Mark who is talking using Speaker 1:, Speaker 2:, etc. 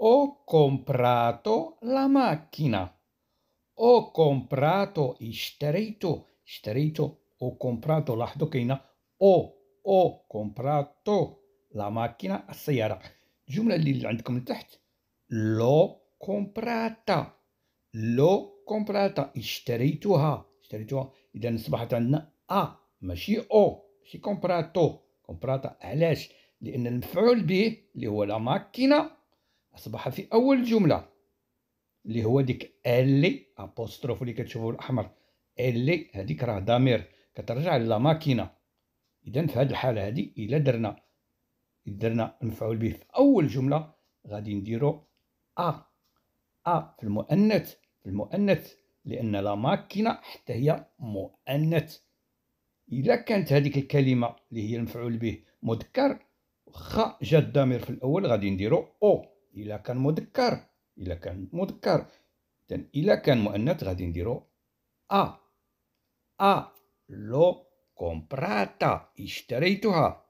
Speaker 1: Ho comprato la macchina. Ho comprato اشتريت اشتريت ho comprato لاحظوا كاينه او او comprato لا ماكينة السيارة الجملة اللي عندكم تحت لو كومبراتا لو كومبراتا اشتريتها اشتريتها إذا أصبحت عندنا أ ماشي أو ماشي كومبراتو كومبراتا علاش لأن المفعول به اللي هو لا ماكينة أصبح في أول جملة اللي هو ديك اللي أبوستروف اللي كتشوفوا الأحمر اللي هذيك راه ضمير كترجع لا ماكينة إذا في هذه الحالة هذه إلا درنا درنا المفعول به في أول جملة غادي نديرو أ أ في المؤنث في المؤنث لأن لا ماكينة حتى هي مؤنث إذا كانت هذيك الكلمة اللي هي المفعول به مذكر خا جا الضمير في الأول غادي نديرو أو الا كان مذكر الا كان مذكر اذا الا كان مؤنث غادي نديرو ا ا لو كومبراتا اشتريتها